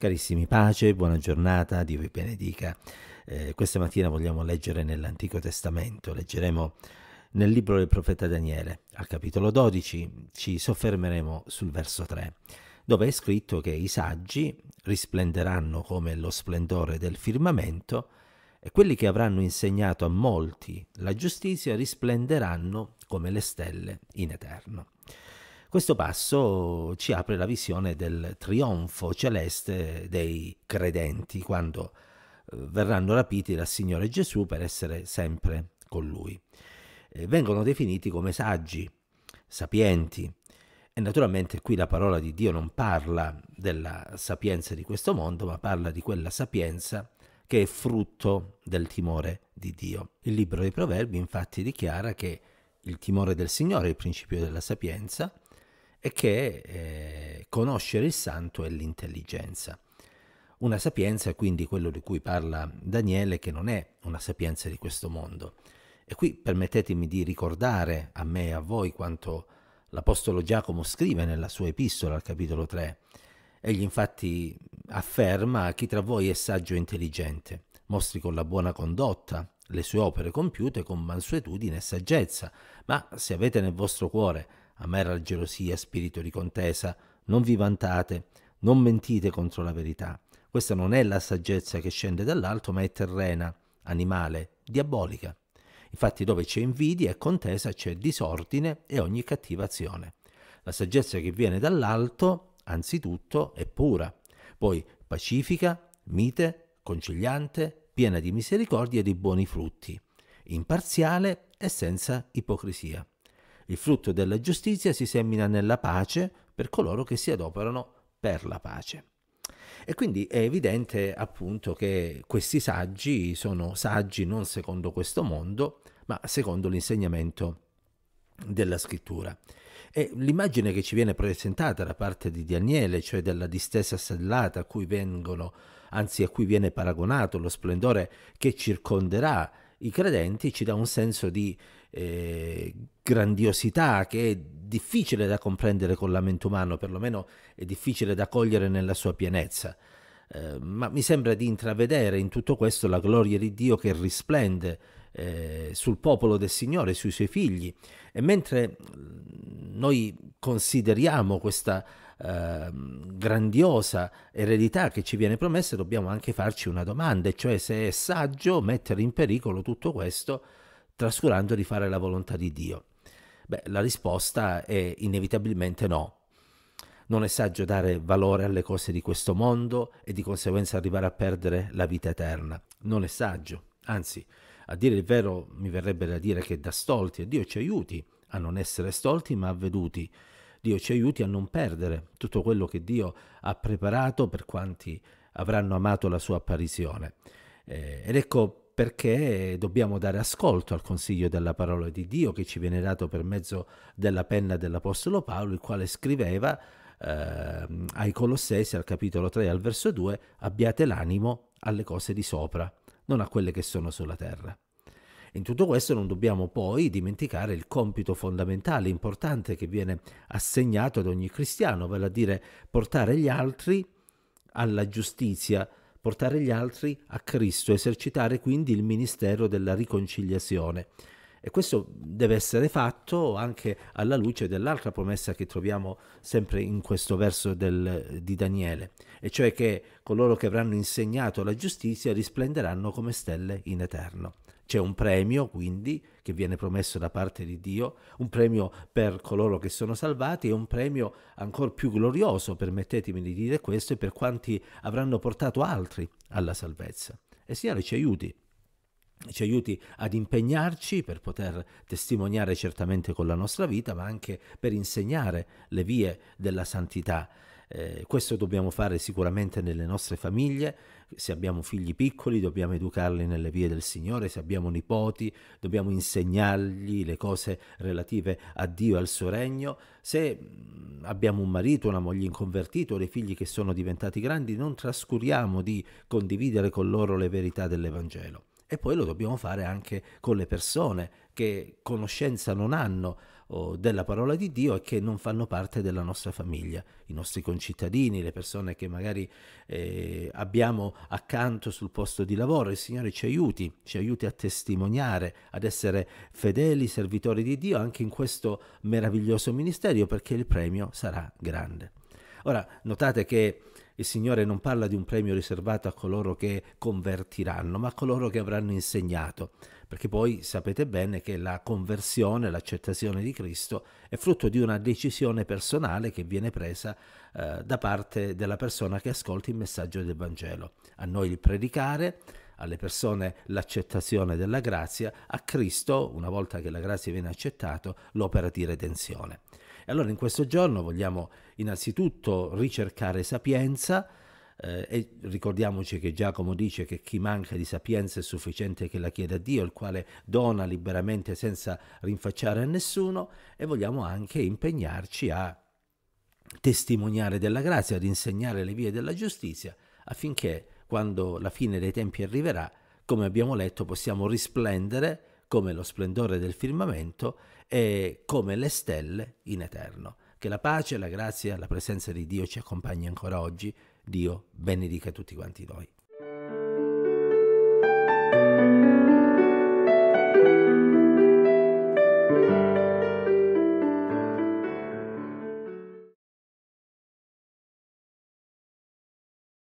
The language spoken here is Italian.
Carissimi, pace, buona giornata, Dio vi benedica. Eh, questa mattina vogliamo leggere nell'Antico Testamento, leggeremo nel libro del profeta Daniele, al capitolo 12, ci soffermeremo sul verso 3, dove è scritto che i saggi risplenderanno come lo splendore del firmamento e quelli che avranno insegnato a molti la giustizia risplenderanno come le stelle in eterno. Questo passo ci apre la visione del trionfo celeste dei credenti quando eh, verranno rapiti dal Signore Gesù per essere sempre con Lui. Vengono definiti come saggi, sapienti, e naturalmente qui la parola di Dio non parla della sapienza di questo mondo, ma parla di quella sapienza che è frutto del timore di Dio. Il libro dei Proverbi infatti dichiara che il timore del Signore è il principio della sapienza e che eh, conoscere il santo è l'intelligenza. Una sapienza, quindi quello di cui parla Daniele, che non è una sapienza di questo mondo. E qui permettetemi di ricordare a me e a voi quanto l'Apostolo Giacomo scrive nella sua epistola al capitolo 3. Egli infatti afferma chi tra voi è saggio e intelligente, mostri con la buona condotta le sue opere compiute con mansuetudine e saggezza, ma se avete nel vostro cuore a me la gelosia, spirito di contesa, non vi vantate, non mentite contro la verità. Questa non è la saggezza che scende dall'alto, ma è terrena, animale, diabolica. Infatti dove c'è invidia e contesa c'è disordine e ogni cattiva azione. La saggezza che viene dall'alto, anzitutto, è pura, poi pacifica, mite, conciliante, piena di misericordia e di buoni frutti, imparziale e senza ipocrisia. Il frutto della giustizia si semina nella pace per coloro che si adoperano per la pace. E quindi è evidente appunto che questi saggi sono saggi non secondo questo mondo, ma secondo l'insegnamento della scrittura. E l'immagine che ci viene presentata da parte di Daniele, cioè della distesa stellata a cui vengono, anzi a cui viene paragonato lo splendore che circonderà i credenti ci dà un senso di eh, grandiosità che è difficile da comprendere con la mente umana, perlomeno è difficile da cogliere nella sua pienezza. Eh, ma mi sembra di intravedere in tutto questo la gloria di Dio che risplende eh, sul popolo del Signore, sui suoi figli. E mentre noi consideriamo questa Ehm, grandiosa eredità che ci viene promessa, dobbiamo anche farci una domanda, e cioè se è saggio mettere in pericolo tutto questo trascurando di fare la volontà di Dio. Beh, la risposta è inevitabilmente no. Non è saggio dare valore alle cose di questo mondo e di conseguenza arrivare a perdere la vita eterna. Non è saggio. Anzi, a dire il vero mi verrebbe da dire che da stolti, e Dio ci aiuti a non essere stolti ma avveduti, Dio ci aiuti a non perdere tutto quello che Dio ha preparato per quanti avranno amato la sua apparizione. Eh, ed ecco perché dobbiamo dare ascolto al consiglio della parola di Dio che ci viene dato per mezzo della penna dell'Apostolo Paolo, il quale scriveva eh, ai Colossesi al capitolo 3 al verso 2 abbiate l'animo alle cose di sopra, non a quelle che sono sulla terra. In tutto questo non dobbiamo poi dimenticare il compito fondamentale, importante che viene assegnato ad ogni cristiano, vale a dire portare gli altri alla giustizia, portare gli altri a Cristo, esercitare quindi il ministero della riconciliazione. E questo deve essere fatto anche alla luce dell'altra promessa che troviamo sempre in questo verso del, di Daniele, e cioè che coloro che avranno insegnato la giustizia risplenderanno come stelle in eterno. C'è un premio, quindi, che viene promesso da parte di Dio, un premio per coloro che sono salvati e un premio ancora più glorioso, permettetemi di dire questo, e per quanti avranno portato altri alla salvezza. E Signore ci aiuti ci aiuti ad impegnarci per poter testimoniare certamente con la nostra vita, ma anche per insegnare le vie della santità eh, questo dobbiamo fare sicuramente nelle nostre famiglie, se abbiamo figli piccoli dobbiamo educarli nelle vie del Signore, se abbiamo nipoti dobbiamo insegnargli le cose relative a Dio e al suo regno, se mm, abbiamo un marito, una moglie inconvertita o dei figli che sono diventati grandi non trascuriamo di condividere con loro le verità dell'Evangelo. E poi lo dobbiamo fare anche con le persone che conoscenza non hanno oh, della parola di Dio e che non fanno parte della nostra famiglia, i nostri concittadini, le persone che magari eh, abbiamo accanto sul posto di lavoro. Il Signore ci aiuti, ci aiuti a testimoniare, ad essere fedeli servitori di Dio anche in questo meraviglioso ministero perché il premio sarà grande. Ora, notate che il Signore non parla di un premio riservato a coloro che convertiranno, ma a coloro che avranno insegnato, perché poi sapete bene che la conversione, l'accettazione di Cristo è frutto di una decisione personale che viene presa eh, da parte della persona che ascolta il messaggio del Vangelo. A noi il predicare, alle persone l'accettazione della grazia, a Cristo, una volta che la grazia viene accettata, l'opera di redenzione allora in questo giorno vogliamo innanzitutto ricercare sapienza eh, e ricordiamoci che Giacomo dice che chi manca di sapienza è sufficiente che la chieda a Dio, il quale dona liberamente senza rinfacciare a nessuno e vogliamo anche impegnarci a testimoniare della grazia, ad insegnare le vie della giustizia affinché quando la fine dei tempi arriverà, come abbiamo letto, possiamo risplendere come lo splendore del firmamento e come le stelle in eterno. Che la pace, la grazia, la presenza di Dio ci accompagni ancora oggi. Dio benedica tutti quanti noi.